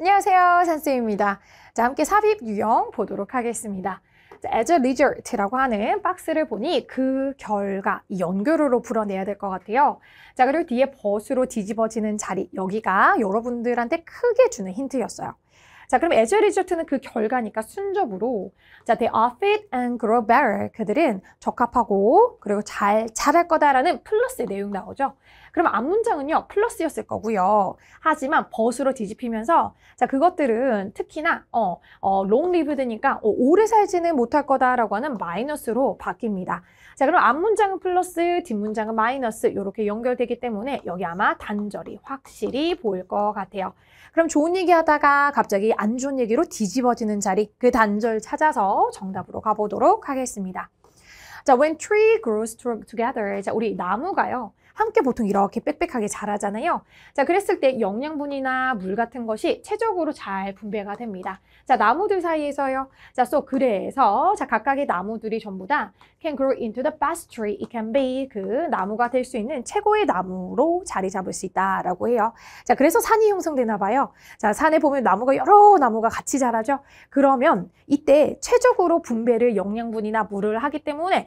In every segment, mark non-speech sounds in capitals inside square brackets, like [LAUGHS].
안녕하세요. 산쌤입니다. 자, 함께 삽입 유형 보도록 하겠습니다. 자, as a result라고 하는 박스를 보니 그 결과, 이 연결으로 불어내야될 것 같아요. 자, 그리고 뒤에 버스로 뒤집어지는 자리, 여기가 여러분들한테 크게 주는 힌트였어요. 자, 그럼 as a result는 그 결과니까 순접으로 자, they are fit and grow better. 그들은 적합하고 그리고 잘 자랄 거다라는 플러스의 내용 나오죠. 그럼 앞문장은요 플러스였을 거고요. 하지만 버스로 뒤집히면서 자 그것들은 특히나 어, 어 롱리브드니까 어, 오래 살지는 못할 거다라고 하는 마이너스로 바뀝니다. 자 그럼 앞문장은 플러스 뒷문장은 마이너스 이렇게 연결되기 때문에 여기 아마 단절이 확실히 보일 것 같아요. 그럼 좋은 얘기하다가 갑자기 안 좋은 얘기로 뒤집어지는 자리 그 단절 찾아서 정답으로 가보도록 하겠습니다. 자, when tree grows together. 자, 우리 나무가요. 함께 보통 이렇게 빽빽하게 자라잖아요. 자, 그랬을 때 영양분이나 물 같은 것이 최적으로 잘 분배가 됩니다. 자, 나무들 사이에서요. 자, so 그래서 자, 각각의 나무들이 전부 다 can grow into the best tree it can be 그 나무가 될 수 있는 최고의 나무로 자리 잡을 수 있다라고 해요. 자, 그래서 산이 형성되나 봐요. 자, 산에 보면 나무가 여러 나무가 같이 자라죠. 그러면 이때 최적으로 분배를 영양분이나 물을 하기 때문에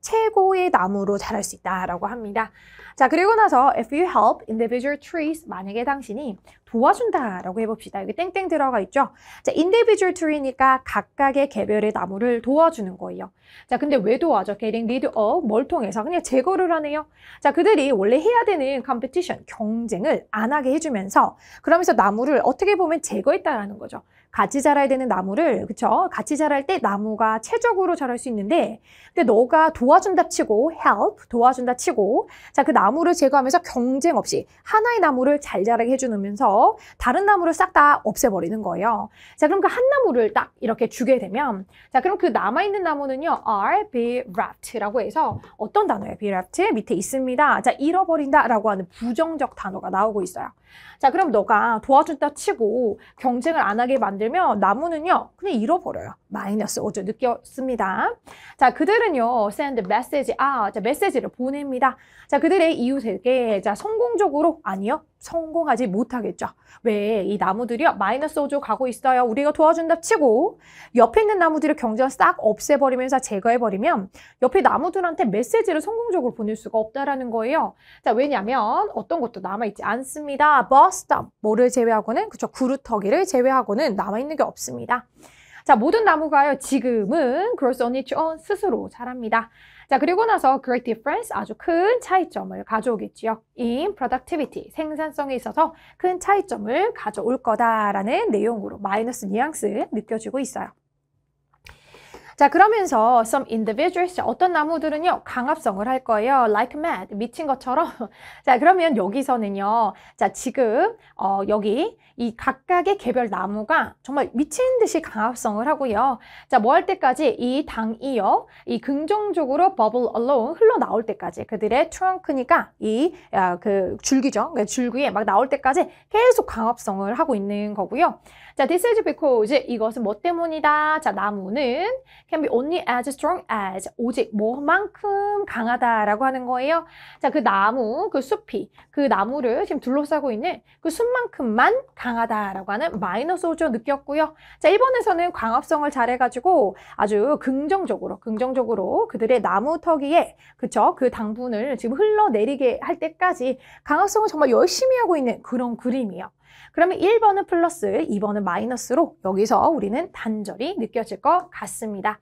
최고의 나무로 자랄 수 있다라고 합니다. 자, 그리고 나서 if you help individual trees 만약에 당신이 도와준다라고 해봅시다. 여기 땡땡 들어가 있죠. 자, individual tree니까 각각의 개별의 나무를 도와주는 거예요. 자, 근데 왜 도와줘? getting rid of 뭘 통해서 그냥 제거를 하네요. 자, 그들이 원래 해야 되는 competition 경쟁을 안 하게 해주면서 그러면서 나무를 어떻게 보면 제거했다라는 거죠. 같이 자라야 되는 나무를 그렇죠 같이 자랄 때 나무가 최적으로 자랄 수 있는데 근데 너가 도 도와준다 치고 help 도와준다 치고 자 그 나무를 제거하면서 경쟁 없이 하나의 나무를 잘 자라게 해주면서 다른 나무를 싹 다 없애버리는 거예요. 자 그럼 그 한 나무를 딱 이렇게 주게 되면 자 그럼 그 남아있는 나무는요 are be wrapped라고 해서 어떤 단어예요? be wrapped 밑에 있습니다. 자 잃어버린다 라고 하는 부정적 단어가 나오고 있어요. 자 그럼 너가 도와준다 치고 경쟁을 안 하게 만들면 나무는요 그냥 잃어버려요. 마이너스 5조 느꼈습니다. 자, 그들은요, send message, 아, 자, 메시지를 보냅니다. 자, 그들의 이웃에게, 자, 성공적으로, 아니요, 성공하지 못하겠죠. 왜? 이 나무들이요, 마이너스 5조 가고 있어요. 우리가 도와준다 치고, 옆에 있는 나무들을 경전 싹 없애버리면서 제거해버리면, 옆에 나무들한테 메시지를 성공적으로 보낼 수가 없다라는 거예요. 자, 왜냐면, 어떤 것도 남아있지 않습니다. 버스터, 뭐를 제외하고는, 그쵸, 구루터기를 제외하고는 남아있는 게 없습니다. 자, 모든 나무가요, 지금은 growth on its own 스스로 자랍니다. 자, 그리고 나서 great difference, 아주 큰 차이점을 가져오겠지요. in productivity, 생산성에 있어서 큰 차이점을 가져올 거다라는 내용으로 마이너스 뉘앙스 느껴지고 있어요. 자 그러면서 some individuals 어떤 나무들은요 강압성을할 거예요 like mad 미친 것처럼 [LAUGHS] 자 그러면 여기서는요 자 지금 어, 여기 이 각각의 개별 나무가 정말 미친 듯이 강압성을 하고요 자 뭐 할 때까지 이 당이요 이 긍정적으로 bubble alone 흘러나올 때까지 그들의 트렁크니까 이그 어, 줄기죠 그러니까 줄기에 막 나올 때까지 계속 강압성을 하고 있는 거고요 자 this is because 이것은 뭐 때문이다 자 나무는 can be only as strong as 오직 뭐만큼 강하다라고 하는 거예요. 자, 그 나무, 그 숲이 그 나무를 지금 둘러싸고 있는 그 숲만큼만 강하다라고 하는 마이너스 오조 느꼈고요. 자, 1번에서는 광합성을 잘해가지고 아주 긍정적으로, 긍정적으로 그들의 나무 턱위에 그쵸? 그 당분을 지금 흘러내리게 할 때까지 강합성을 정말 열심히 하고 있는 그런 그림이에요. 그러면 1번은 플러스, 2번은 마이너스로 여기서 우리는 단절이 느껴질 것 같습니다.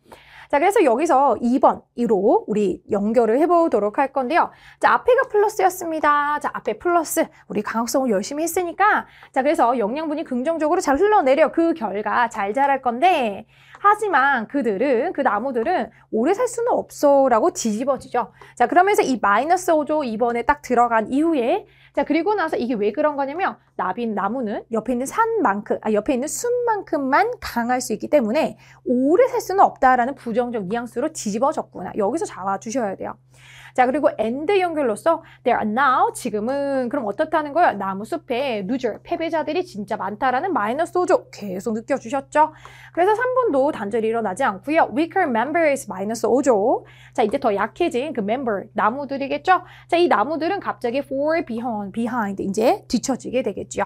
자, 그래서 여기서 2번, 1로 우리 연결을 해보도록 할 건데요. 자, 앞에가 플러스였습니다. 자, 앞에 플러스. 우리 강학성을 열심히 했으니까. 자, 그래서 영양분이 긍정적으로 잘 흘러내려 그 결과 잘 자랄 건데. 하지만 그들은, 그 나무들은 오래 살 수는 없어 라고 뒤집어지죠. 자, 그러면서 이 마이너스 5조 2번에 딱 들어간 이후에 자 그리고 나서 이게 왜 그런 거냐면 나비 나무는 옆에 있는 산만큼 아 옆에 있는 숲만큼만 강할 수 있기 때문에 오래 살 수는 없다라는 부정적 뉘앙스로 뒤집어졌구나 여기서 잡아주셔야 돼요 자 그리고 and 연결로서 there are now 지금은 그럼 어떻다는 거예요 나무숲에 누절 패배자들이 진짜 많다라는 마이너스 5조 계속 느껴주셨죠? 그래서 3번도 단절이 일어나지 않고요. weaker members 마이너스 5조 자 이제 더 약해진 그 member 나무들이겠죠? 자 이 나무들은 갑자기 for, beyond, behind 이제 뒤처지게 되겠죠.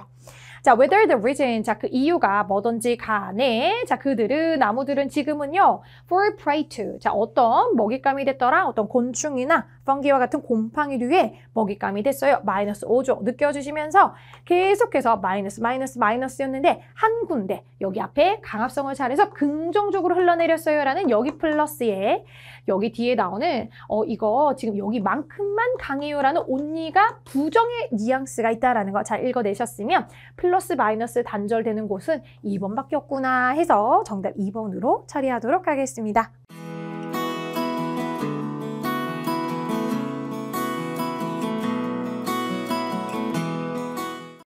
자, whether the reason, 자, 그 이유가 뭐든지 간에, 자, 그들은, 나무들은 지금은요, for prey to, 자, 어떤 먹잇감이 됐더라, 어떤 곤충이나 펑기와 같은 곰팡이류에 먹잇감이 됐어요. 마이너스 5조 느껴주시면서 계속해서 마이너스, 마이너스, 마이너스였는데, 한 군데, 여기 앞에 강압성을 잘해서 긍정적으로 흘러내렸어요. 라는 여기 플러스에, 여기 뒤에 나오는, 어, 이거 지금 여기만큼만 강해요. 라는 온니가 부정의 뉘앙스가 있다라는 거 잘 읽어내셨으면, 플러스 플러스 마이너스 단절되는 곳은 2번밖에 없구나 해서 정답 2번으로 처리하도록 하겠습니다.